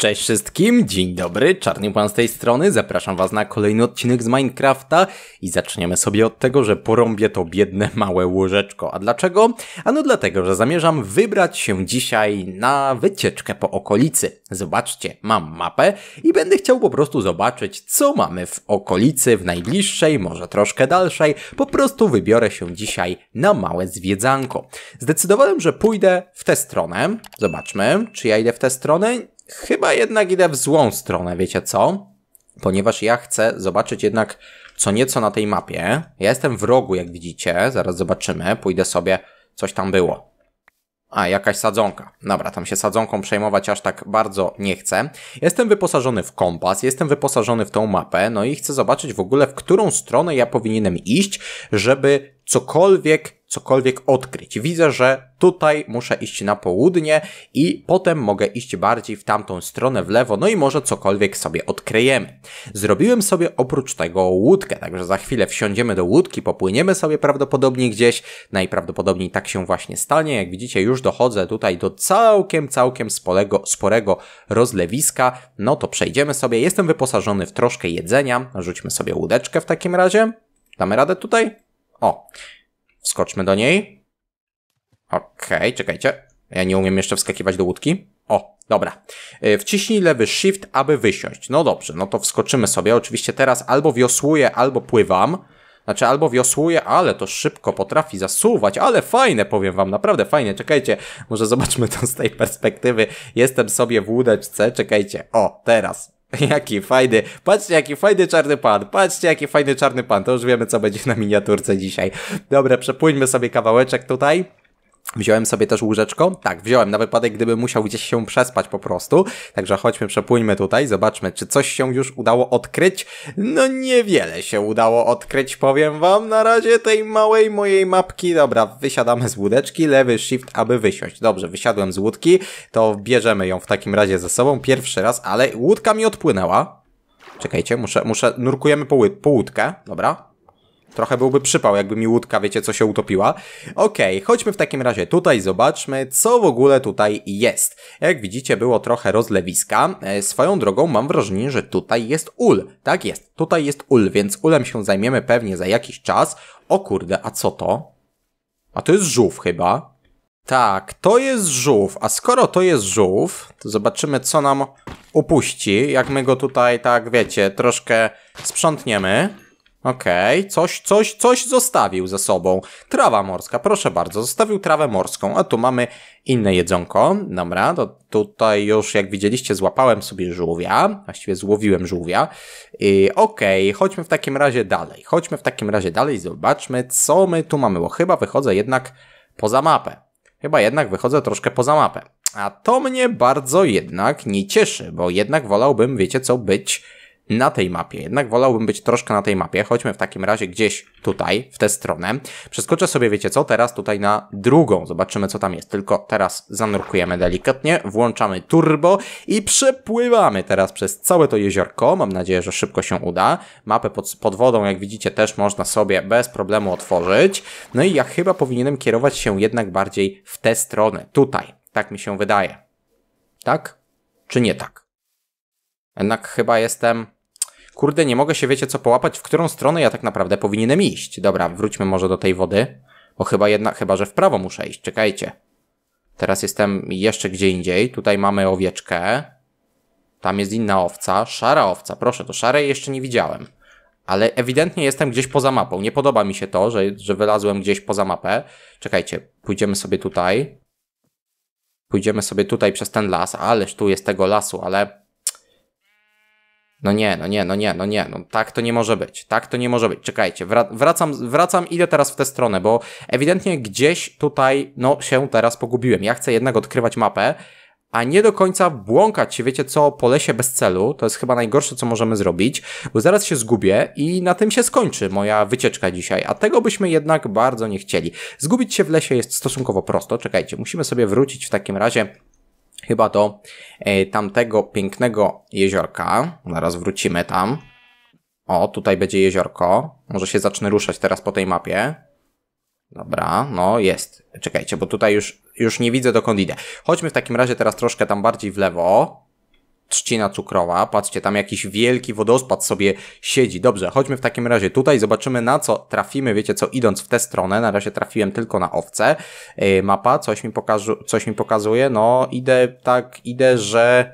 Cześć wszystkim, dzień dobry, Czarny Pan z tej strony, zapraszam was na kolejny odcinek z Minecrafta i zaczniemy sobie od tego, że porąbię to biedne małe łożeczko. A dlaczego? Ano dlatego, że zamierzam wybrać się dzisiaj na wycieczkę po okolicy. Zobaczcie, mam mapę i będę chciał po prostu zobaczyć, co mamy w okolicy, w najbliższej, może troszkę dalszej. Po prostu wybiorę się dzisiaj na małe zwiedzanko. Zdecydowałem, że pójdę w tę stronę. Zobaczmy, czy ja idę w tę stronę chyba jednak idę w złą stronę, wiecie co? Ponieważ ja chcę zobaczyć jednak co nieco na tej mapie. Ja jestem w rogu, jak widzicie, zaraz zobaczymy, pójdę sobie, coś tam było. A, jakaś sadzonka. Dobra, tam się sadzonką przejmować aż tak bardzo nie chcę. Jestem wyposażony w kompas, jestem wyposażony w tą mapę, no i chcę zobaczyć w ogóle, w którą stronę ja powinienem iść, żeby cokolwiek cokolwiek odkryć. Widzę, że tutaj muszę iść na południe i potem mogę iść bardziej w tamtą stronę, w lewo, no i może cokolwiek sobie odkryjemy. Zrobiłem sobie oprócz tego łódkę, także za chwilę wsiądziemy do łódki, popłyniemy sobie prawdopodobnie gdzieś, najprawdopodobniej tak się właśnie stanie. Jak widzicie, już dochodzę tutaj do całkiem, całkiem sporego, sporego rozlewiska, no to przejdziemy sobie. Jestem wyposażony w troszkę jedzenia, rzućmy sobie łódeczkę w takim razie. Damy radę tutaj? O, Wskoczmy do niej. Okej, okay, czekajcie. Ja nie umiem jeszcze wskakiwać do łódki. O, dobra. E, wciśnij lewy shift, aby wysiąść. No dobrze, no to wskoczymy sobie. Oczywiście teraz albo wiosłuję, albo pływam. Znaczy albo wiosłuję, ale to szybko potrafi zasuwać, ale fajne powiem wam, naprawdę fajne. Czekajcie, może zobaczmy to z tej perspektywy. Jestem sobie w łódeczce, czekajcie. O, teraz. Jaki fajny, patrzcie jaki fajny czarny pan, patrzcie jaki fajny czarny pan, to już wiemy co będzie na miniaturce dzisiaj. Dobra, przepłyńmy sobie kawałeczek tutaj. Wziąłem sobie też łóżeczko? Tak, wziąłem na wypadek, gdybym musiał gdzieś się przespać po prostu. Także chodźmy, przepłyńmy tutaj, zobaczmy, czy coś się już udało odkryć. No niewiele się udało odkryć, powiem wam, na razie tej małej mojej mapki. Dobra, wysiadamy z łódeczki, lewy shift, aby wysiąść. Dobrze, wysiadłem z łódki, to bierzemy ją w takim razie ze sobą pierwszy raz, ale łódka mi odpłynęła. Czekajcie, muszę, muszę, nurkujemy po, po łódkę, dobra. Trochę byłby przypał, jakby mi łódka, wiecie, co się utopiła. Okej, okay, chodźmy w takim razie tutaj, zobaczmy, co w ogóle tutaj jest. Jak widzicie, było trochę rozlewiska. E, swoją drogą mam wrażenie, że tutaj jest ul. Tak jest, tutaj jest ul, więc ulem się zajmiemy pewnie za jakiś czas. O kurde, a co to? A to jest żółw chyba. Tak, to jest żółw, a skoro to jest żółw, to zobaczymy co nam upuści, jak my go tutaj, tak wiecie, troszkę sprzątniemy. Okej, okay. coś, coś, coś zostawił ze sobą. Trawa morska, proszę bardzo, zostawił trawę morską. A tu mamy inne jedzonko. Dobra, to tutaj już jak widzieliście złapałem sobie żółwia, właściwie złowiłem żółwia. Okej, okay. chodźmy w takim razie dalej. Chodźmy w takim razie dalej, zobaczmy co my tu mamy, bo chyba wychodzę jednak poza mapę. Chyba jednak wychodzę troszkę poza mapę. A to mnie bardzo jednak nie cieszy, bo jednak wolałbym, wiecie co, być na tej mapie. Jednak wolałbym być troszkę na tej mapie. Chodźmy w takim razie gdzieś tutaj, w tę stronę. Przeskoczę sobie, wiecie co, teraz tutaj na drugą. Zobaczymy, co tam jest. Tylko teraz zanurkujemy delikatnie, włączamy turbo i przepływamy teraz przez całe to jeziorko. Mam nadzieję, że szybko się uda. Mapę pod, pod wodą, jak widzicie, też można sobie bez problemu otworzyć. No i ja chyba powinienem kierować się jednak bardziej w tę stronę. Tutaj. Tak mi się wydaje. Tak? Czy nie tak? Jednak chyba jestem kurde, nie mogę się, wiecie co, połapać, w którą stronę ja tak naprawdę powinienem iść. Dobra, wróćmy może do tej wody, bo chyba jednak, chyba że w prawo muszę iść, czekajcie. Teraz jestem jeszcze gdzie indziej, tutaj mamy owieczkę, tam jest inna owca, szara owca, proszę, to szarej jeszcze nie widziałem. Ale ewidentnie jestem gdzieś poza mapą, nie podoba mi się to, że, że wylazłem gdzieś poza mapę. Czekajcie, pójdziemy sobie tutaj. Pójdziemy sobie tutaj przez ten las, ależ tu jest tego lasu, ale no nie, no nie, no nie, no nie, no tak to nie może być, tak to nie może być. Czekajcie, wracam, wracam, idę teraz w tę stronę, bo ewidentnie gdzieś tutaj, no się teraz pogubiłem. Ja chcę jednak odkrywać mapę, a nie do końca błąkać się, wiecie co, po lesie bez celu. To jest chyba najgorsze, co możemy zrobić, bo zaraz się zgubię i na tym się skończy moja wycieczka dzisiaj, a tego byśmy jednak bardzo nie chcieli. Zgubić się w lesie jest stosunkowo prosto. Czekajcie, musimy sobie wrócić w takim razie chyba do e, tamtego pięknego jeziorka. Zaraz wrócimy tam. O, tutaj będzie jeziorko. Może się zacznę ruszać teraz po tej mapie. Dobra, no jest. Czekajcie, bo tutaj już, już nie widzę dokąd idę. Chodźmy w takim razie teraz troszkę tam bardziej w lewo trzcina cukrowa. Patrzcie, tam jakiś wielki wodospad sobie siedzi. Dobrze, chodźmy w takim razie tutaj, zobaczymy na co trafimy. Wiecie co, idąc w tę stronę, na razie trafiłem tylko na owce. Yy, mapa, coś mi, pokażu, coś mi pokazuje. No, idę tak, idę, że...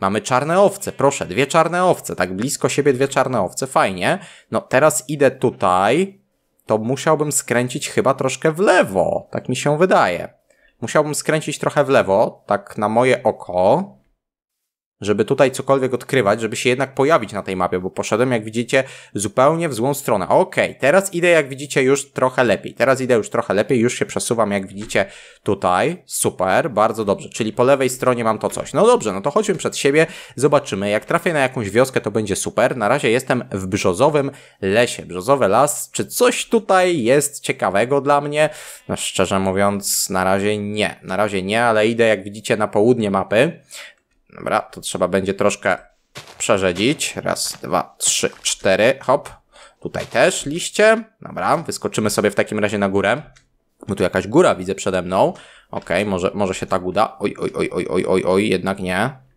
Mamy czarne owce, proszę, dwie czarne owce, tak blisko siebie dwie czarne owce, fajnie. No teraz idę tutaj, to musiałbym skręcić chyba troszkę w lewo, tak mi się wydaje. Musiałbym skręcić trochę w lewo, tak na moje oko żeby tutaj cokolwiek odkrywać, żeby się jednak pojawić na tej mapie, bo poszedłem, jak widzicie, zupełnie w złą stronę. Okej, okay, teraz idę, jak widzicie, już trochę lepiej. Teraz idę już trochę lepiej, już się przesuwam, jak widzicie, tutaj. Super, bardzo dobrze. Czyli po lewej stronie mam to coś. No dobrze, no to chodźmy przed siebie, zobaczymy. Jak trafię na jakąś wioskę, to będzie super. Na razie jestem w brzozowym lesie. Brzozowy las. Czy coś tutaj jest ciekawego dla mnie? No szczerze mówiąc, na razie nie. Na razie nie, ale idę, jak widzicie, na południe mapy. Dobra, to trzeba będzie troszkę przerzedzić. Raz, dwa, trzy, cztery. Hop. Tutaj też liście. Dobra, wyskoczymy sobie w takim razie na górę. Bo tu jakaś góra widzę przede mną. Okej, okay, może, może się tak uda. Oj, oj, oj, oj, oj, oj, oj, jednak nie.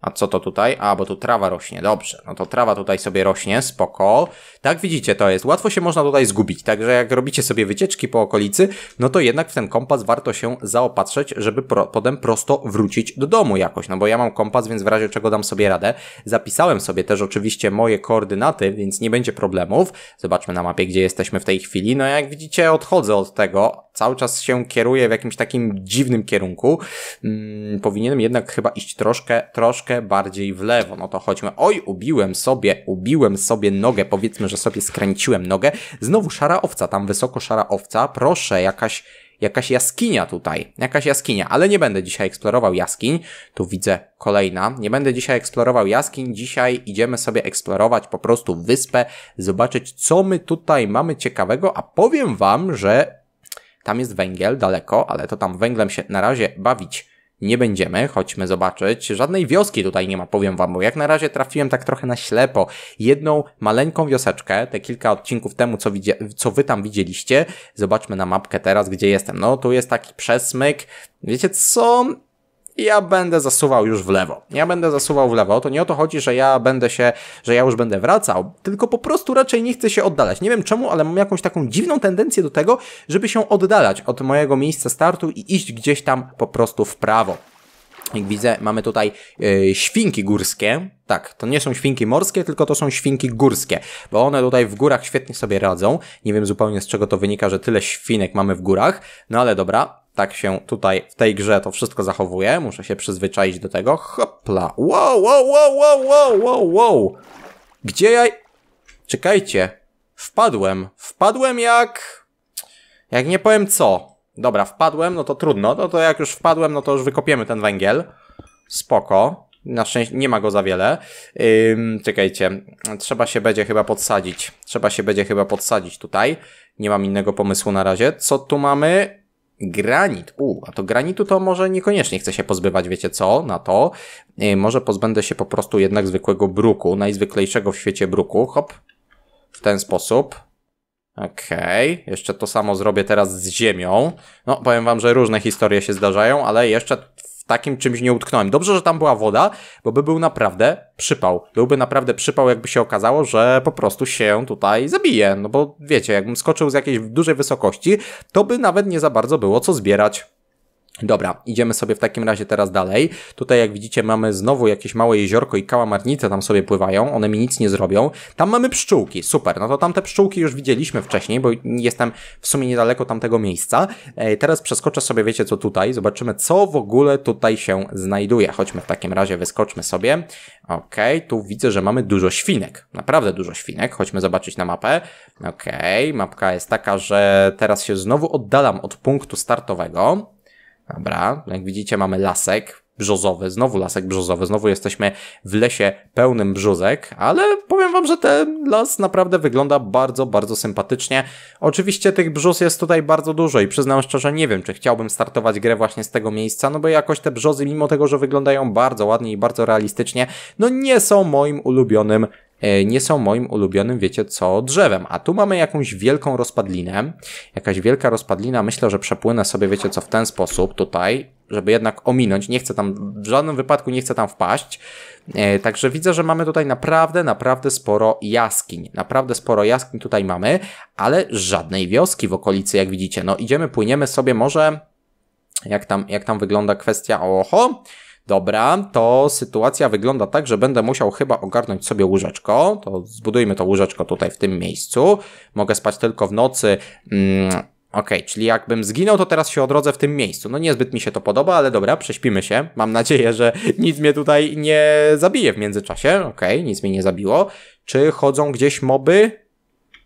A co to tutaj? A, bo tu trawa rośnie, dobrze. No to trawa tutaj sobie rośnie, spoko. Tak, widzicie, to jest. Łatwo się można tutaj zgubić, także jak robicie sobie wycieczki po okolicy, no to jednak w ten kompas warto się zaopatrzeć, żeby pro, potem prosto wrócić do domu jakoś. No bo ja mam kompas, więc w razie czego dam sobie radę. Zapisałem sobie też oczywiście moje koordynaty, więc nie będzie problemów. Zobaczmy na mapie, gdzie jesteśmy w tej chwili. No jak widzicie, odchodzę od tego. Cały czas się kieruję w jakimś takim dziwnym kierunku. Hmm, powinienem jednak chyba iść troszkę, troszkę troszkę bardziej w lewo. No to chodźmy. Oj, ubiłem sobie, ubiłem sobie nogę. Powiedzmy, że sobie skręciłem nogę. Znowu szara owca, tam wysoko szara owca. Proszę, jakaś, jakaś jaskinia tutaj. Jakaś jaskinia, ale nie będę dzisiaj eksplorował jaskiń. Tu widzę kolejna. Nie będę dzisiaj eksplorował jaskiń. Dzisiaj idziemy sobie eksplorować po prostu wyspę, zobaczyć co my tutaj mamy ciekawego, a powiem wam, że tam jest węgiel daleko, ale to tam węglem się na razie bawić nie będziemy, chodźmy zobaczyć. Żadnej wioski tutaj nie ma, powiem wam, bo jak na razie trafiłem tak trochę na ślepo. Jedną maleńką wioseczkę, te kilka odcinków temu, co, co wy tam widzieliście. Zobaczmy na mapkę teraz, gdzie jestem. No, tu jest taki przesmyk. Wiecie co? ja będę zasuwał już w lewo. Ja będę zasuwał w lewo, to nie o to chodzi, że ja będę się, że ja już będę wracał, tylko po prostu raczej nie chcę się oddalać. Nie wiem czemu, ale mam jakąś taką dziwną tendencję do tego, żeby się oddalać od mojego miejsca startu i iść gdzieś tam po prostu w prawo. Jak widzę, mamy tutaj yy, świnki górskie. Tak, to nie są świnki morskie, tylko to są świnki górskie, bo one tutaj w górach świetnie sobie radzą. Nie wiem zupełnie z czego to wynika, że tyle świnek mamy w górach, no ale dobra tak się tutaj w tej grze to wszystko zachowuje. Muszę się przyzwyczaić do tego. Hopla. Wow, wow, wow, wow, wow, wow, wow. Gdzie ja... Czekajcie. Wpadłem. Wpadłem jak... Jak nie powiem co. Dobra, wpadłem, no to trudno. No to jak już wpadłem, no to już wykopiemy ten węgiel. Spoko. Na szczęście nie ma go za wiele. Ym, czekajcie, trzeba się będzie chyba podsadzić. Trzeba się będzie chyba podsadzić tutaj. Nie mam innego pomysłu na razie. Co tu mamy? Granit. U, a to granitu to może niekoniecznie chcę się pozbywać, wiecie co, na to. E, może pozbędę się po prostu jednak zwykłego bruku, najzwyklejszego w świecie bruku. Hop. W ten sposób. Okej, okay. jeszcze to samo zrobię teraz z ziemią. No, powiem wam, że różne historie się zdarzają, ale jeszcze takim czymś nie utknąłem. Dobrze, że tam była woda, bo by był naprawdę przypał. Byłby naprawdę przypał, jakby się okazało, że po prostu się tutaj zabije. No bo wiecie, jakbym skoczył z jakiejś dużej wysokości, to by nawet nie za bardzo było co zbierać. Dobra, idziemy sobie w takim razie teraz dalej. Tutaj jak widzicie mamy znowu jakieś małe jeziorko i kałamarnice tam sobie pływają, one mi nic nie zrobią. Tam mamy pszczółki, super, no to tamte pszczółki już widzieliśmy wcześniej, bo jestem w sumie niedaleko tamtego miejsca. E, teraz przeskoczę sobie, wiecie co tutaj, zobaczymy co w ogóle tutaj się znajduje. Chodźmy w takim razie, wyskoczmy sobie. Okej, okay, tu widzę, że mamy dużo świnek, naprawdę dużo świnek, chodźmy zobaczyć na mapę. Okej, okay, mapka jest taka, że teraz się znowu oddalam od punktu startowego. Dobra, jak widzicie mamy lasek brzozowy, znowu lasek brzozowy, znowu jesteśmy w lesie pełnym brzuzek, ale powiem wam, że ten las naprawdę wygląda bardzo, bardzo sympatycznie. Oczywiście tych brzoz jest tutaj bardzo dużo i przyznam szczerze, nie wiem, czy chciałbym startować grę właśnie z tego miejsca, no bo jakoś te brzozy, mimo tego, że wyglądają bardzo ładnie i bardzo realistycznie, no nie są moim ulubionym E, nie są moim ulubionym, wiecie co, drzewem. A tu mamy jakąś wielką rozpadlinę, jakaś wielka rozpadlina, myślę, że przepłynę sobie, wiecie co, w ten sposób tutaj, żeby jednak ominąć, nie chcę tam, w żadnym wypadku nie chcę tam wpaść. E, także widzę, że mamy tutaj naprawdę, naprawdę sporo jaskiń. Naprawdę sporo jaskiń tutaj mamy, ale żadnej wioski w okolicy, jak widzicie. No idziemy, płyniemy sobie, może jak tam, jak tam wygląda kwestia, oho, Dobra, to sytuacja wygląda tak, że będę musiał chyba ogarnąć sobie łóżeczko. To zbudujmy to łóżeczko tutaj w tym miejscu. Mogę spać tylko w nocy. Mm, OK, czyli jakbym zginął, to teraz się odrodzę w tym miejscu. No niezbyt mi się to podoba, ale dobra, prześpimy się. Mam nadzieję, że nic mnie tutaj nie zabije w międzyczasie. OK, nic mnie nie zabiło. Czy chodzą gdzieś moby?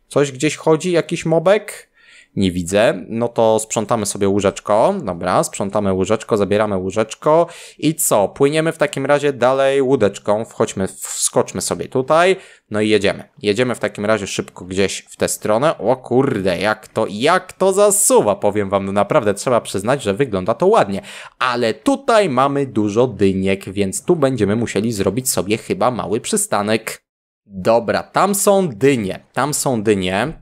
Coś gdzieś chodzi? Jakiś mobek? nie widzę, no to sprzątamy sobie łóżeczko, dobra, sprzątamy łóżeczko, zabieramy łóżeczko i co? Płyniemy w takim razie dalej łódeczką, wchodźmy, wskoczmy sobie tutaj, no i jedziemy. Jedziemy w takim razie szybko gdzieś w tę stronę. O kurde, jak to, jak to zasuwa, powiem wam, no naprawdę trzeba przyznać, że wygląda to ładnie. Ale tutaj mamy dużo dyniek, więc tu będziemy musieli zrobić sobie chyba mały przystanek. Dobra, tam są dynie, tam są dynie,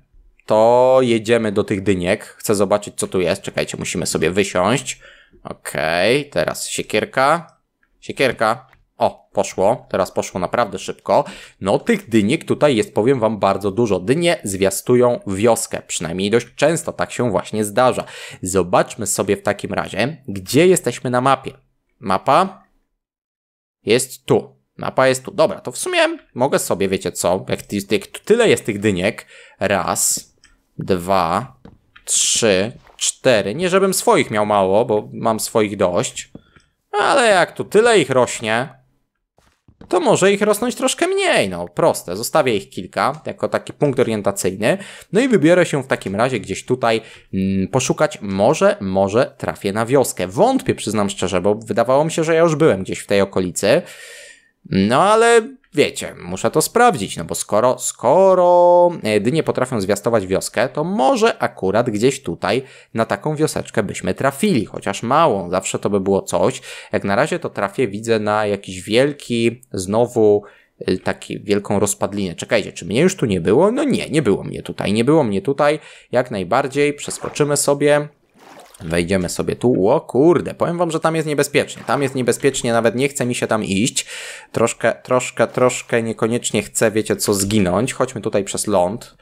to jedziemy do tych dyniek. Chcę zobaczyć, co tu jest. Czekajcie, musimy sobie wysiąść. Okej, okay, teraz siekierka. Siekierka. O, poszło. Teraz poszło naprawdę szybko. No, tych dyniek tutaj jest, powiem Wam, bardzo dużo. Dynie zwiastują wioskę. Przynajmniej dość często tak się właśnie zdarza. Zobaczmy sobie w takim razie, gdzie jesteśmy na mapie. Mapa jest tu. Mapa jest tu. Dobra, to w sumie mogę sobie, wiecie co, jak, jak tyle jest tych dyniek, raz, dwa, trzy, cztery. Nie żebym swoich miał mało, bo mam swoich dość. Ale jak tu tyle ich rośnie, to może ich rosnąć troszkę mniej. No proste, zostawię ich kilka jako taki punkt orientacyjny. No i wybiorę się w takim razie gdzieś tutaj mm, poszukać. Może, może trafię na wioskę. Wątpię, przyznam szczerze, bo wydawało mi się, że ja już byłem gdzieś w tej okolicy. No ale wiecie, muszę to sprawdzić, no bo skoro, skoro e, dnie potrafią zwiastować wioskę, to może akurat gdzieś tutaj na taką wioseczkę byśmy trafili, chociaż małą, zawsze to by było coś. Jak na razie to trafię, widzę na jakiś wielki, znowu e, taki wielką rozpadlinę. Czekajcie, czy mnie już tu nie było? No nie, nie było mnie tutaj, nie było mnie tutaj. Jak najbardziej przeskoczymy sobie Wejdziemy sobie tu. O kurde, powiem wam, że tam jest niebezpiecznie. Tam jest niebezpiecznie, nawet nie chce mi się tam iść. Troszkę, troszkę, troszkę niekoniecznie chcę, wiecie co, zginąć. Chodźmy tutaj przez ląd.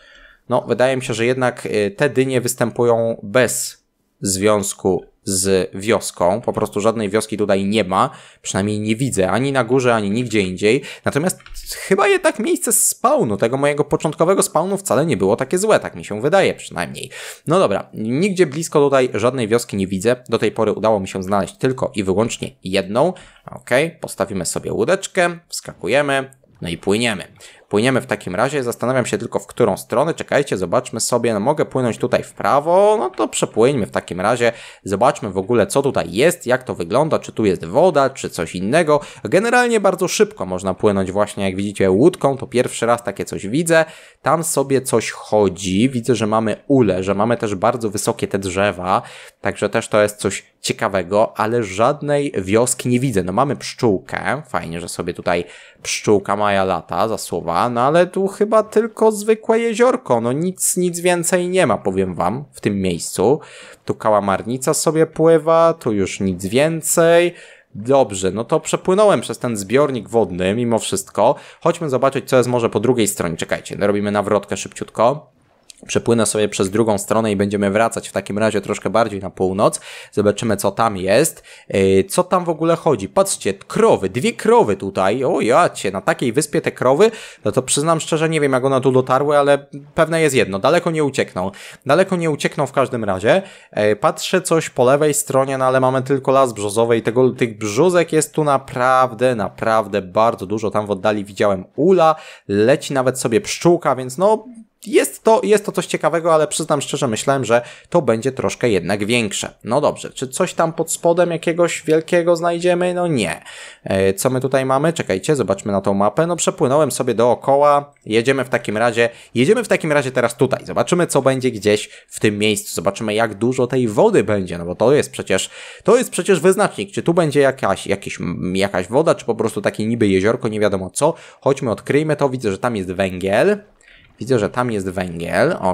No, wydaje mi się, że jednak y, te dynie występują bez związku z wioską. Po prostu żadnej wioski tutaj nie ma, przynajmniej nie widzę, ani na górze, ani nigdzie indziej. Natomiast chyba jednak miejsce spawnu, tego mojego początkowego spawnu wcale nie było takie złe, tak mi się wydaje przynajmniej. No dobra, nigdzie blisko tutaj żadnej wioski nie widzę. Do tej pory udało mi się znaleźć tylko i wyłącznie jedną. Ok, postawimy sobie łódeczkę, wskakujemy, no i płyniemy. Płyniemy w takim razie, zastanawiam się tylko w którą stronę, czekajcie, zobaczmy sobie, no mogę płynąć tutaj w prawo, no to przepłyńmy w takim razie, zobaczmy w ogóle co tutaj jest, jak to wygląda, czy tu jest woda, czy coś innego. Generalnie bardzo szybko można płynąć właśnie, jak widzicie, łódką, to pierwszy raz takie coś widzę, tam sobie coś chodzi, widzę, że mamy ule, że mamy też bardzo wysokie te drzewa, także też to jest coś ciekawego, ale żadnej wioski nie widzę. No mamy pszczółkę, fajnie, że sobie tutaj pszczółka maja lata słowa, no ale tu chyba tylko zwykłe jeziorko, no nic, nic więcej nie ma, powiem wam, w tym miejscu. Tu kałamarnica sobie pływa, tu już nic więcej. Dobrze, no to przepłynąłem przez ten zbiornik wodny mimo wszystko. Chodźmy zobaczyć, co jest może po drugiej stronie. Czekajcie, no, robimy nawrotkę szybciutko. Przepłynę sobie przez drugą stronę i będziemy wracać w takim razie troszkę bardziej na północ. Zobaczymy, co tam jest. E, co tam w ogóle chodzi? Patrzcie, krowy, dwie krowy tutaj. O jacie, na takiej wyspie te krowy, no to przyznam szczerze, nie wiem jak one tu dotarły, ale pewne jest jedno, daleko nie uciekną. Daleko nie uciekną w każdym razie. E, patrzę coś po lewej stronie, no ale mamy tylko las brzozowy i tego, tych brzuzek jest tu naprawdę, naprawdę bardzo dużo. Tam w oddali widziałem ula, leci nawet sobie pszczółka, więc no jest to, jest to coś ciekawego, ale przyznam szczerze, myślałem, że to będzie troszkę jednak większe. No dobrze, czy coś tam pod spodem jakiegoś wielkiego znajdziemy? No nie. E, co my tutaj mamy? Czekajcie, zobaczmy na tą mapę. No przepłynąłem sobie dookoła, jedziemy w takim razie, jedziemy w takim razie teraz tutaj. Zobaczymy, co będzie gdzieś w tym miejscu. Zobaczymy, jak dużo tej wody będzie, no bo to jest przecież, to jest przecież wyznacznik. Czy tu będzie jakaś, jakiś, mm, jakaś woda, czy po prostu takie niby jeziorko, nie wiadomo co. Chodźmy, odkryjmy to. Widzę, że tam jest węgiel. Widzę, że tam jest węgiel, okej,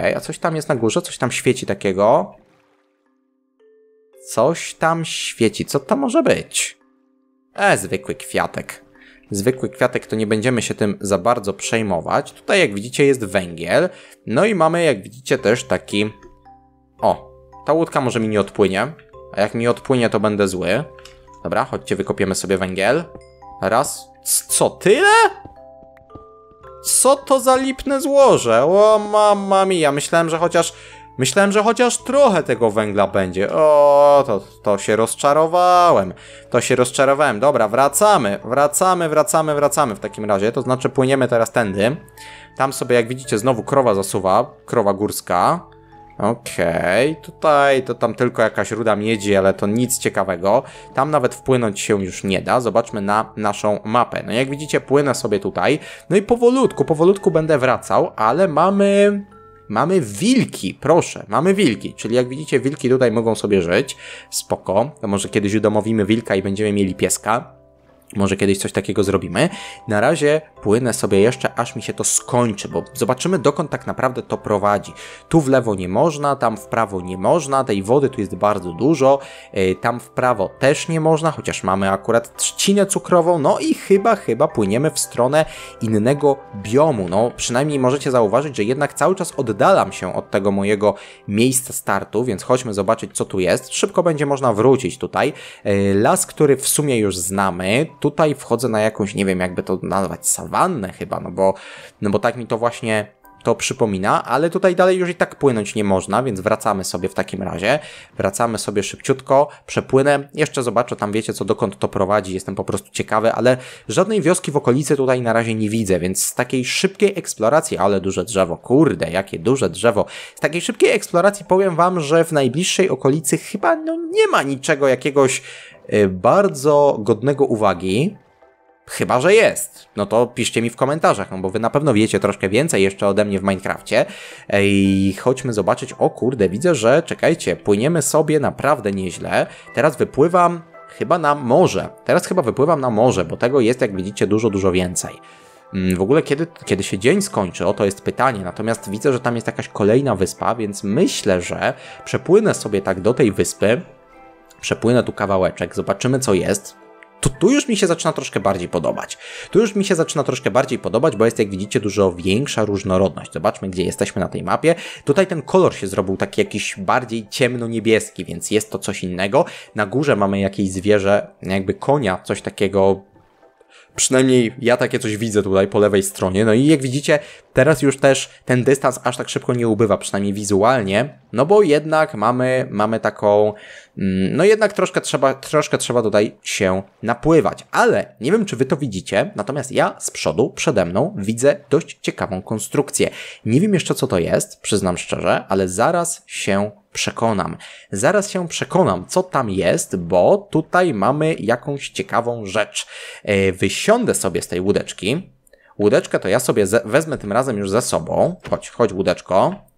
okay. a coś tam jest na górze, coś tam świeci takiego. Coś tam świeci, co to może być? E, zwykły kwiatek. Zwykły kwiatek to nie będziemy się tym za bardzo przejmować. Tutaj jak widzicie jest węgiel, no i mamy jak widzicie też taki... O, ta łódka może mi nie odpłynie, a jak mi odpłynie to będę zły. Dobra, chodźcie wykopiemy sobie węgiel. Raz, co tyle? Co to za lipne złoże? O mama mia, myślałem, że chociaż... Myślałem, że chociaż trochę tego węgla będzie. O, to, to się rozczarowałem. To się rozczarowałem. Dobra, wracamy, wracamy, wracamy, wracamy w takim razie. To znaczy płyniemy teraz tędy. Tam sobie, jak widzicie, znowu krowa zasuwa, krowa górska. Okej, okay, tutaj to tam tylko jakaś ruda miedzi, ale to nic ciekawego. Tam nawet wpłynąć się już nie da. Zobaczmy na naszą mapę. No jak widzicie, płynę sobie tutaj. No i powolutku, powolutku będę wracał, ale mamy mamy wilki, proszę, mamy wilki, czyli jak widzicie wilki tutaj mogą sobie żyć, spoko, to może kiedyś udomowimy wilka i będziemy mieli pieska. Może kiedyś coś takiego zrobimy. Na razie płynę sobie jeszcze, aż mi się to skończy, bo zobaczymy dokąd tak naprawdę to prowadzi. Tu w lewo nie można, tam w prawo nie można, tej wody tu jest bardzo dużo, y, tam w prawo też nie można, chociaż mamy akurat trzcinę cukrową, no i chyba, chyba płyniemy w stronę innego biomu. No przynajmniej możecie zauważyć, że jednak cały czas oddalam się od tego mojego miejsca startu, więc chodźmy zobaczyć co tu jest. Szybko będzie można wrócić tutaj. Y, las, który w sumie już znamy, Tutaj wchodzę na jakąś, nie wiem, jakby to nazwać, sawannę chyba, no bo, no bo tak mi to właśnie to przypomina, ale tutaj dalej już i tak płynąć nie można, więc wracamy sobie w takim razie. Wracamy sobie szybciutko, przepłynę, jeszcze zobaczę tam, wiecie co, dokąd to prowadzi, jestem po prostu ciekawy, ale żadnej wioski w okolicy tutaj na razie nie widzę, więc z takiej szybkiej eksploracji, ale duże drzewo, kurde, jakie duże drzewo, z takiej szybkiej eksploracji powiem wam, że w najbliższej okolicy chyba no, nie ma niczego jakiegoś Y, bardzo godnego uwagi. Chyba, że jest. No to piszcie mi w komentarzach, no bo wy na pewno wiecie troszkę więcej jeszcze ode mnie w Minecrafcie. I chodźmy zobaczyć. O kurde, widzę, że czekajcie, płyniemy sobie naprawdę nieźle. Teraz wypływam chyba na morze. Teraz chyba wypływam na morze, bo tego jest, jak widzicie, dużo, dużo więcej. Mm, w ogóle kiedy, kiedy się dzień skończy, o to jest pytanie, natomiast widzę, że tam jest jakaś kolejna wyspa, więc myślę, że przepłynę sobie tak do tej wyspy, przepłynę tu kawałeczek, zobaczymy co jest, to tu już mi się zaczyna troszkę bardziej podobać. Tu już mi się zaczyna troszkę bardziej podobać, bo jest jak widzicie dużo większa różnorodność. Zobaczmy gdzie jesteśmy na tej mapie. Tutaj ten kolor się zrobił taki jakiś bardziej ciemno-niebieski, więc jest to coś innego. Na górze mamy jakieś zwierzę, jakby konia, coś takiego Przynajmniej ja takie coś widzę tutaj po lewej stronie. No i jak widzicie, teraz już też ten dystans aż tak szybko nie ubywa, przynajmniej wizualnie, no bo jednak mamy, mamy taką Mm, no jednak troszkę trzeba, troszkę trzeba tutaj się napływać, ale nie wiem, czy wy to widzicie, natomiast ja z przodu, przede mną widzę dość ciekawą konstrukcję. Nie wiem jeszcze, co to jest, przyznam szczerze, ale zaraz się przekonam. Zaraz się przekonam, co tam jest, bo tutaj mamy jakąś ciekawą rzecz. E, wysiądę sobie z tej łódeczki. Łódeczkę to ja sobie wezmę tym razem już ze sobą. Chodź, chodź łódeczko.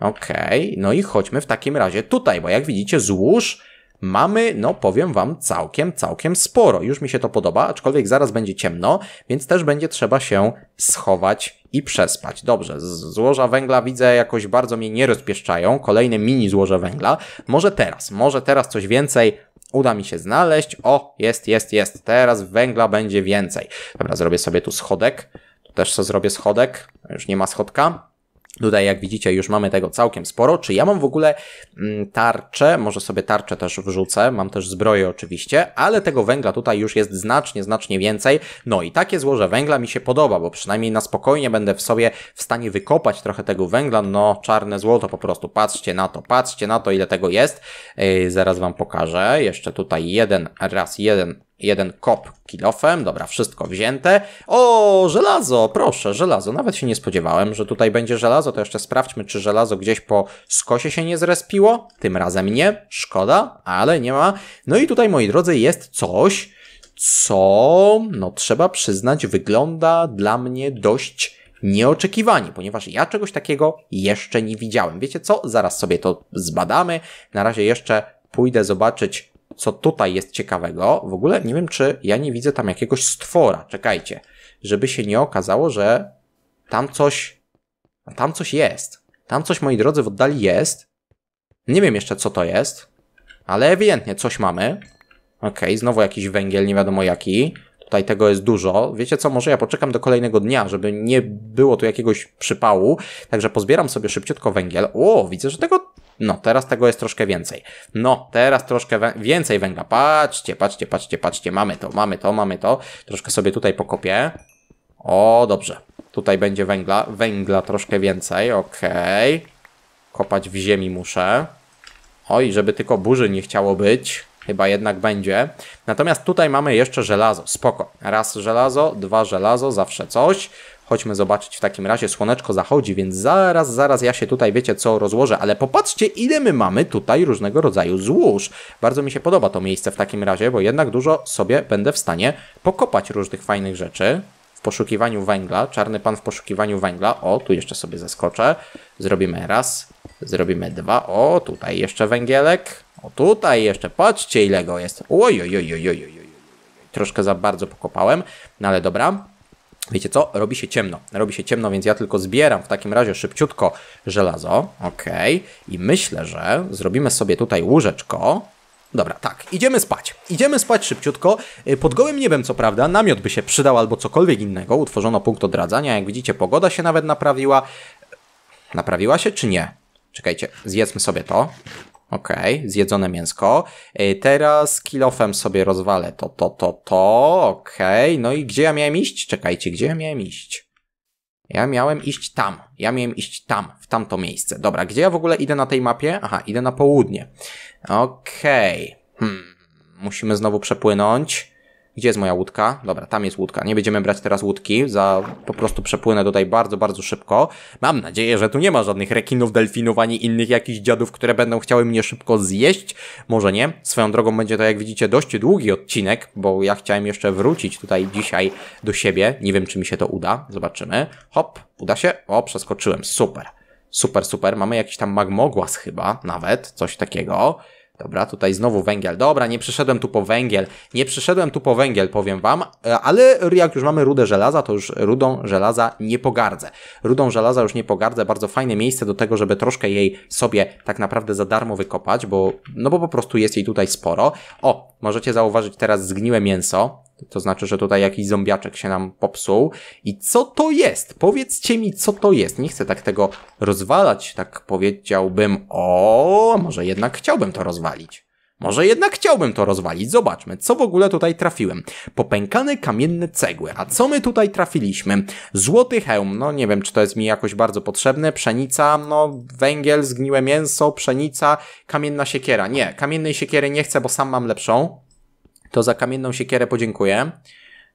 Okej, okay, no i chodźmy w takim razie tutaj, bo jak widzicie złóż mamy, no powiem wam, całkiem, całkiem sporo. Już mi się to podoba, aczkolwiek zaraz będzie ciemno, więc też będzie trzeba się schować i przespać. Dobrze, złoża węgla widzę jakoś bardzo mnie nie rozpieszczają. Kolejne mini złoże węgla. Może teraz, może teraz coś więcej uda mi się znaleźć. O, jest, jest, jest. Teraz węgla będzie więcej. Dobra, zrobię sobie tu schodek. Tu też co zrobię schodek. Już nie ma schodka. Tutaj, jak widzicie, już mamy tego całkiem sporo. Czy ja mam w ogóle mm, tarczę? Może sobie tarczę też wrzucę. Mam też zbroję oczywiście, ale tego węgla tutaj już jest znacznie, znacznie więcej. No i takie złoże węgla mi się podoba, bo przynajmniej na spokojnie będę w sobie w stanie wykopać trochę tego węgla. No, czarne złoto po prostu. Patrzcie na to, patrzcie na to, ile tego jest. Yy, zaraz wam pokażę. Jeszcze tutaj jeden, raz jeden Jeden kop kilofem, dobra, wszystko wzięte. O, żelazo, proszę, żelazo. Nawet się nie spodziewałem, że tutaj będzie żelazo, to jeszcze sprawdźmy, czy żelazo gdzieś po skosie się nie zrespiło. Tym razem nie, szkoda, ale nie ma. No i tutaj, moi drodzy, jest coś, co, no trzeba przyznać, wygląda dla mnie dość nieoczekiwanie, ponieważ ja czegoś takiego jeszcze nie widziałem. Wiecie co? Zaraz sobie to zbadamy. Na razie jeszcze pójdę zobaczyć co tutaj jest ciekawego, w ogóle nie wiem, czy ja nie widzę tam jakiegoś stwora. Czekajcie, żeby się nie okazało, że tam coś. Tam coś jest. Tam coś, moi drodzy, w oddali jest. Nie wiem jeszcze, co to jest, ale ewidentnie coś mamy. Okay, znowu jakiś węgiel, nie wiadomo jaki. Tutaj tego jest dużo. Wiecie co, może ja poczekam do kolejnego dnia, żeby nie było tu jakiegoś przypału. Także pozbieram sobie szybciutko węgiel. O, widzę, że tego no, teraz tego jest troszkę więcej. No, teraz troszkę wę więcej węgla. Patrzcie, patrzcie, patrzcie, patrzcie. Mamy to, mamy to, mamy to. Troszkę sobie tutaj pokopię. O, dobrze. Tutaj będzie węgla. Węgla troszkę więcej, okej. Okay. Kopać w ziemi muszę. Oj, żeby tylko burzy nie chciało być. Chyba jednak będzie. Natomiast tutaj mamy jeszcze żelazo. Spoko. Raz żelazo, dwa żelazo, zawsze coś. Chodźmy zobaczyć w takim razie, słoneczko zachodzi, więc zaraz, zaraz ja się tutaj, wiecie co, rozłożę, ale popatrzcie ile my mamy tutaj różnego rodzaju złóż. Bardzo mi się podoba to miejsce w takim razie, bo jednak dużo sobie będę w stanie pokopać różnych fajnych rzeczy. W poszukiwaniu węgla, czarny pan w poszukiwaniu węgla, o tu jeszcze sobie zaskoczę. zrobimy raz, zrobimy dwa, o tutaj jeszcze węgielek, o tutaj jeszcze, patrzcie ile go jest, ojojojojojojoj. Troszkę za bardzo pokopałem, no ale dobra, Wiecie co? Robi się ciemno. Robi się ciemno, więc ja tylko zbieram w takim razie szybciutko żelazo. Ok. I myślę, że zrobimy sobie tutaj łóżeczko. Dobra, tak, idziemy spać. Idziemy spać szybciutko. Y, pod gołym niebem, co prawda, namiot by się przydał albo cokolwiek innego. Utworzono punkt odradzania. Jak widzicie, pogoda się nawet naprawiła. Naprawiła się czy nie? Czekajcie, zjedzmy sobie to. Okej, okay, zjedzone mięsko. E, teraz kilofem sobie rozwalę to, to, to, to. Okej, okay. no i gdzie ja miałem iść? Czekajcie, gdzie ja miałem iść? Ja miałem iść tam. Ja miałem iść tam, w tamto miejsce. Dobra, gdzie ja w ogóle idę na tej mapie? Aha, idę na południe. Okej. Okay. Hmm. Musimy znowu przepłynąć. Gdzie jest moja łódka? Dobra, tam jest łódka. Nie będziemy brać teraz łódki, za po prostu przepłynę tutaj bardzo, bardzo szybko. Mam nadzieję, że tu nie ma żadnych rekinów, delfinów, ani innych jakichś dziadów, które będą chciały mnie szybko zjeść. Może nie. Swoją drogą będzie to, jak widzicie, dość długi odcinek, bo ja chciałem jeszcze wrócić tutaj dzisiaj do siebie. Nie wiem, czy mi się to uda. Zobaczymy. Hop, uda się? O, przeskoczyłem. Super. Super, super. Mamy jakiś tam magmogłas chyba, nawet. Coś takiego. Dobra, tutaj znowu węgiel. Dobra, nie przyszedłem tu po węgiel. Nie przyszedłem tu po węgiel, powiem wam, e, ale jak już mamy rudę żelaza, to już rudą żelaza nie pogardzę. Rudą żelaza już nie pogardzę. Bardzo fajne miejsce do tego, żeby troszkę jej sobie tak naprawdę za darmo wykopać, bo no bo po prostu jest jej tutaj sporo. O, możecie zauważyć teraz zgniłe mięso to znaczy, że tutaj jakiś zombiaczek się nam popsuł. I co to jest? Powiedzcie mi, co to jest. Nie chcę tak tego rozwalać, tak powiedziałbym, o, może jednak chciałbym to rozwalić. Może jednak chciałbym to rozwalić. Zobaczmy, co w ogóle tutaj trafiłem. Popękane kamienne cegły. A co my tutaj trafiliśmy? Złoty hełm. No nie wiem, czy to jest mi jakoś bardzo potrzebne. Pszenica, no węgiel, zgniłe mięso, pszenica, kamienna siekiera. Nie, kamiennej siekiery nie chcę, bo sam mam lepszą to za kamienną siekierę podziękuję.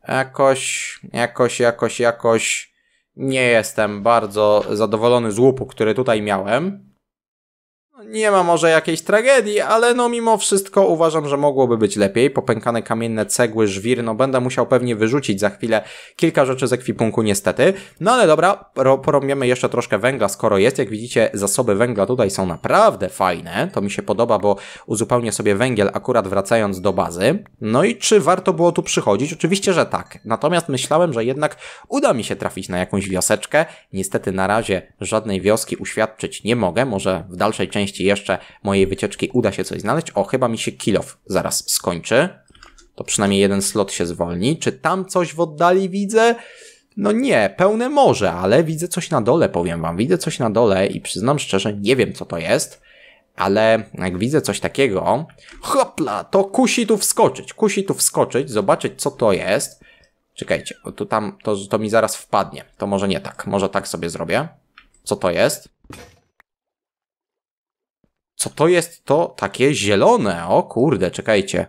Jakoś, jakoś, jakoś, jakoś nie jestem bardzo zadowolony z łupu, który tutaj miałem. Nie ma może jakiejś tragedii, ale no mimo wszystko uważam, że mogłoby być lepiej. Popękane kamienne cegły, żwir, no będę musiał pewnie wyrzucić za chwilę kilka rzeczy z ekwipunku niestety. No ale dobra, porobimy jeszcze troszkę węgla, skoro jest. Jak widzicie, zasoby węgla tutaj są naprawdę fajne. To mi się podoba, bo uzupełnię sobie węgiel akurat wracając do bazy. No i czy warto było tu przychodzić? Oczywiście, że tak. Natomiast myślałem, że jednak uda mi się trafić na jakąś wioseczkę. Niestety na razie żadnej wioski uświadczyć nie mogę. Może w dalszej części części jeszcze mojej wycieczki uda się coś znaleźć. O, chyba mi się kilof zaraz skończy. To przynajmniej jeden slot się zwolni. Czy tam coś w oddali widzę? No nie, pełne morze, ale widzę coś na dole, powiem wam. Widzę coś na dole i przyznam szczerze, nie wiem co to jest, ale jak widzę coś takiego, hopla, to kusi tu wskoczyć, kusi tu wskoczyć, zobaczyć co to jest. Czekajcie, tu tam, to, to mi zaraz wpadnie. To może nie tak, może tak sobie zrobię. Co to jest? Co to jest to takie zielone? O kurde, czekajcie.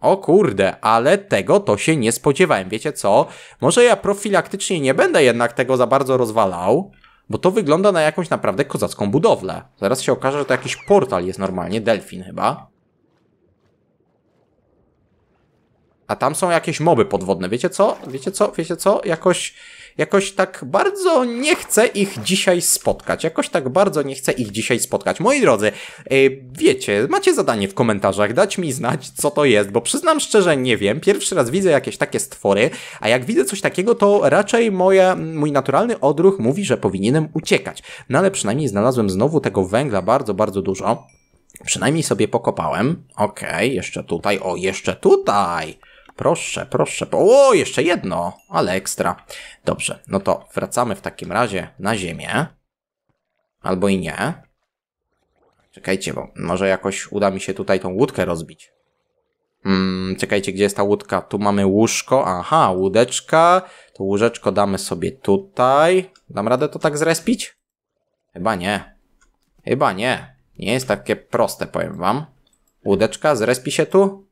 O kurde, ale tego to się nie spodziewałem. Wiecie co? Może ja profilaktycznie nie będę jednak tego za bardzo rozwalał, bo to wygląda na jakąś naprawdę kozacką budowlę. Zaraz się okaże, że to jakiś portal jest normalnie, delfin chyba. A tam są jakieś moby podwodne. Wiecie co? Wiecie co? Wiecie co? Jakoś jakoś tak bardzo nie chcę ich dzisiaj spotkać. Jakoś tak bardzo nie chcę ich dzisiaj spotkać. Moi drodzy, y, wiecie, macie zadanie w komentarzach, dać mi znać, co to jest, bo przyznam szczerze, nie wiem. Pierwszy raz widzę jakieś takie stwory, a jak widzę coś takiego, to raczej moja, mój naturalny odruch mówi, że powinienem uciekać. No ale przynajmniej znalazłem znowu tego węgla bardzo, bardzo dużo. Przynajmniej sobie pokopałem. Okej, okay, jeszcze tutaj. O, jeszcze tutaj. Proszę, proszę. O, jeszcze jedno, ale ekstra. Dobrze, no to wracamy w takim razie na ziemię. Albo i nie. Czekajcie, bo może jakoś uda mi się tutaj tą łódkę rozbić. Mm, czekajcie, gdzie jest ta łódka? Tu mamy łóżko. Aha, łódeczka. To łóżeczko damy sobie tutaj. Dam radę to tak zrespić? Chyba nie. Chyba nie. Nie jest takie proste, powiem wam. Łódeczka, zrespi się tu?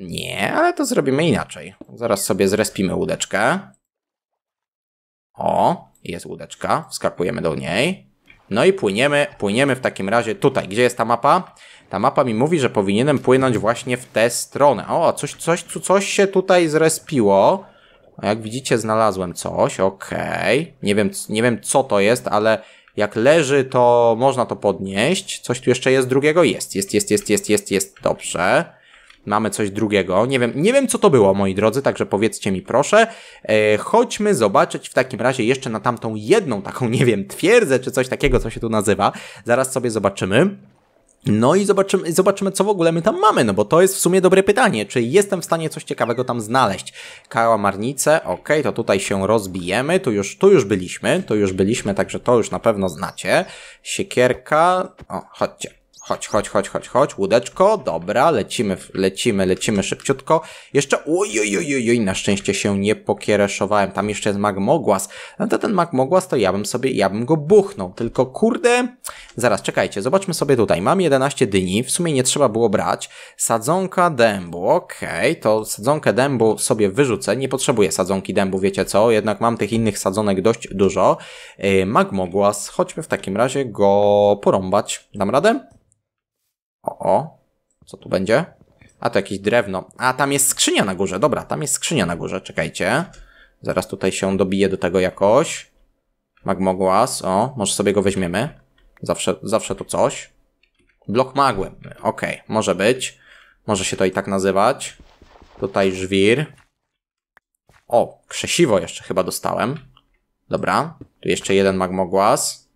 Nie, ale to zrobimy inaczej. Zaraz sobie zrespimy łódeczkę. O, jest łódeczka. Wskakujemy do niej. No i płyniemy, płyniemy w takim razie tutaj. Gdzie jest ta mapa? Ta mapa mi mówi, że powinienem płynąć właśnie w tę stronę. O, coś, coś, coś się tutaj zrespiło. Jak widzicie, znalazłem coś, okej. Okay. Nie, wiem, nie wiem, co to jest, ale jak leży, to można to podnieść. Coś tu jeszcze jest drugiego? Jest, jest, jest, jest, jest, jest, jest. Dobrze. Mamy coś drugiego. Nie wiem, nie wiem co to było, moi drodzy, także powiedzcie mi proszę. E, chodźmy zobaczyć w takim razie jeszcze na tamtą jedną taką, nie wiem, twierdzę czy coś takiego, co się tu nazywa. Zaraz sobie zobaczymy. No i zobaczymy, zobaczymy, co w ogóle my tam mamy, no bo to jest w sumie dobre pytanie, czy jestem w stanie coś ciekawego tam znaleźć. Kałamarnice, ok, to tutaj się rozbijemy, tu już, tu już byliśmy, tu już byliśmy, także to już na pewno znacie. Siekierka, o, chodźcie. Chodź, chodź, chodź, chodź, chodź, łódeczko, dobra, lecimy, lecimy, lecimy szybciutko. Jeszcze, ojojojojoj, na szczęście się nie pokiereszowałem, tam jeszcze jest magmogłas. No to ten magmogłas to ja bym sobie, ja bym go buchnął, tylko kurde, zaraz, czekajcie, zobaczmy sobie tutaj, mam 11 dyni, w sumie nie trzeba było brać, sadzonka dębu, okej, okay, to sadzonkę dębu sobie wyrzucę, nie potrzebuję sadzonki dębu, wiecie co, jednak mam tych innych sadzonek dość dużo. Yy, magmogłas, chodźmy w takim razie go porąbać, dam radę? O, o, co tu będzie? A to jakieś drewno. A tam jest skrzynia na górze, dobra, tam jest skrzynia na górze, czekajcie. Zaraz tutaj się dobije do tego jakoś. Magmoglas, o, może sobie go weźmiemy. Zawsze, zawsze to coś. Blok magły, okej, okay, może być. Może się to i tak nazywać. Tutaj żwir. O, krzesiwo jeszcze chyba dostałem. Dobra, tu jeszcze jeden magmoglas.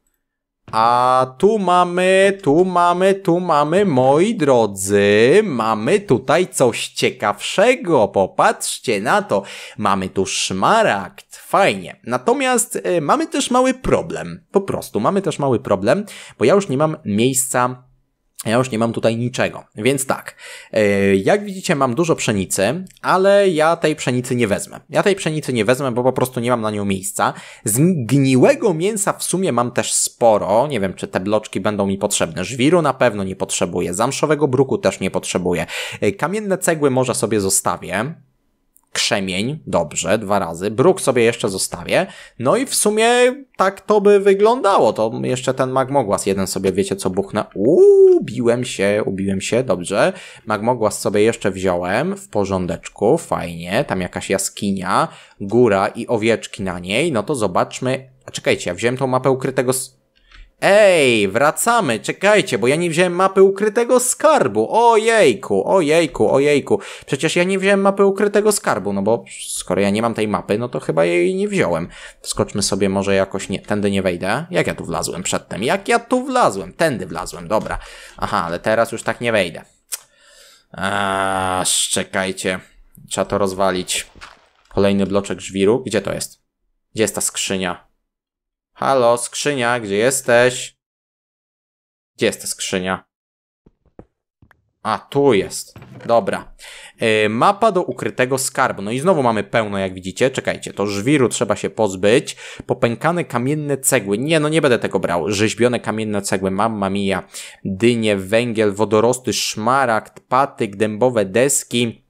A tu mamy, tu mamy, tu mamy, moi drodzy, mamy tutaj coś ciekawszego, popatrzcie na to. Mamy tu szmaragd, fajnie. Natomiast y, mamy też mały problem, po prostu mamy też mały problem, bo ja już nie mam miejsca ja już nie mam tutaj niczego. Więc tak, e, jak widzicie, mam dużo pszenicy, ale ja tej pszenicy nie wezmę. Ja tej pszenicy nie wezmę, bo po prostu nie mam na nią miejsca. Zgniłego mięsa w sumie mam też sporo. Nie wiem, czy te bloczki będą mi potrzebne. Żwiru na pewno nie potrzebuję, zamszowego bruku też nie potrzebuję. E, kamienne cegły może sobie zostawię krzemień, dobrze, dwa razy. Bruk sobie jeszcze zostawię. No i w sumie tak to by wyglądało. To jeszcze ten Magmogłas jeden sobie, wiecie co, buchnę. Uuu, ubiłem się, ubiłem się, dobrze. Magmogłas sobie jeszcze wziąłem w porządeczku, fajnie. Tam jakaś jaskinia, góra i owieczki na niej. No to zobaczmy. A czekajcie, ja wziąłem tą mapę ukrytego... Ej, wracamy, czekajcie, bo ja nie wziąłem mapy ukrytego skarbu. Ojejku, ojejku, ojejku. Przecież ja nie wziąłem mapy ukrytego skarbu, no bo skoro ja nie mam tej mapy, no to chyba jej nie wziąłem. Wskoczmy sobie może jakoś, nie, tędy nie wejdę. Jak ja tu wlazłem przedtem? Jak ja tu wlazłem? Tędy wlazłem, dobra. Aha, ale teraz już tak nie wejdę. Aż, czekajcie. Trzeba to rozwalić. Kolejny bloczek żwiru. Gdzie to jest? Gdzie jest ta skrzynia? Halo, skrzynia, gdzie jesteś? Gdzie jest ta skrzynia? A, tu jest. Dobra. Yy, mapa do ukrytego skarbu. No i znowu mamy pełno, jak widzicie. Czekajcie, to żwiru trzeba się pozbyć. Popękane kamienne cegły. Nie, no nie będę tego brał. Rzeźbione kamienne cegły. Mamma mia. Dynie, węgiel, wodorosty, szmaragd, patyk, dębowe deski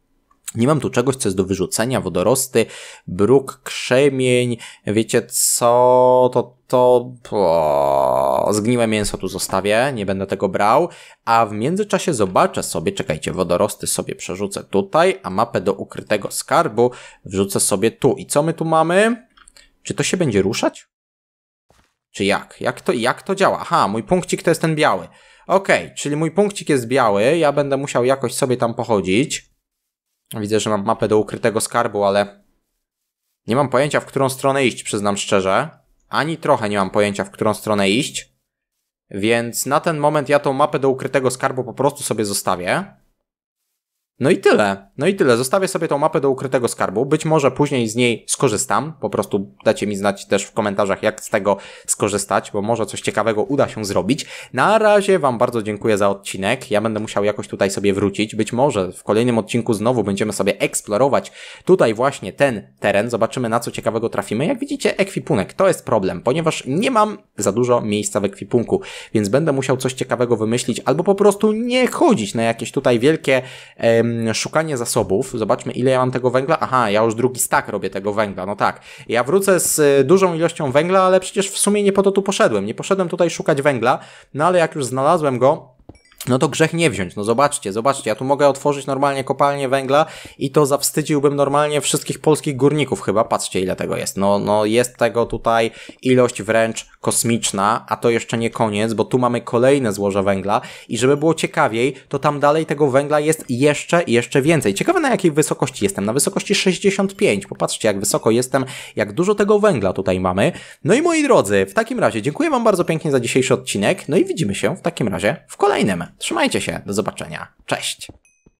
nie mam tu czegoś, co jest do wyrzucenia, wodorosty, bruk, krzemień, wiecie co, to, to o, zgniłe mięso tu zostawię, nie będę tego brał, a w międzyczasie zobaczę sobie, czekajcie, wodorosty sobie przerzucę tutaj, a mapę do ukrytego skarbu wrzucę sobie tu. I co my tu mamy? Czy to się będzie ruszać? Czy jak? Jak to, jak to działa? Aha, mój punkcik to jest ten biały. Okej, okay, czyli mój punkcik jest biały, ja będę musiał jakoś sobie tam pochodzić. Widzę, że mam mapę do ukrytego skarbu, ale nie mam pojęcia, w którą stronę iść, przyznam szczerze. Ani trochę nie mam pojęcia, w którą stronę iść. Więc na ten moment ja tą mapę do ukrytego skarbu po prostu sobie zostawię. No i tyle, no i tyle. Zostawię sobie tą mapę do ukrytego skarbu. Być może później z niej skorzystam. Po prostu dacie mi znać też w komentarzach, jak z tego skorzystać, bo może coś ciekawego uda się zrobić. Na razie Wam bardzo dziękuję za odcinek. Ja będę musiał jakoś tutaj sobie wrócić. Być może w kolejnym odcinku znowu będziemy sobie eksplorować tutaj właśnie ten teren. Zobaczymy, na co ciekawego trafimy. Jak widzicie, ekwipunek to jest problem, ponieważ nie mam za dużo miejsca w ekwipunku, więc będę musiał coś ciekawego wymyślić albo po prostu nie chodzić na jakieś tutaj wielkie. E, szukanie zasobów, zobaczmy ile ja mam tego węgla, aha, ja już drugi stak robię tego węgla, no tak. Ja wrócę z e, dużą ilością węgla, ale przecież w sumie nie po to tu poszedłem, nie poszedłem tutaj szukać węgla, no ale jak już znalazłem go, no to grzech nie wziąć. No zobaczcie, zobaczcie, ja tu mogę otworzyć normalnie kopalnię węgla i to zawstydziłbym normalnie wszystkich polskich górników chyba. Patrzcie ile tego jest. No, no jest tego tutaj ilość wręcz kosmiczna, a to jeszcze nie koniec, bo tu mamy kolejne złoże węgla i żeby było ciekawiej, to tam dalej tego węgla jest jeszcze jeszcze więcej. Ciekawe na jakiej wysokości jestem, na wysokości 65. Popatrzcie jak wysoko jestem, jak dużo tego węgla tutaj mamy. No i moi drodzy, w takim razie dziękuję wam bardzo pięknie za dzisiejszy odcinek, no i widzimy się w takim razie w kolejnym. Trzymajcie się, do zobaczenia, cześć!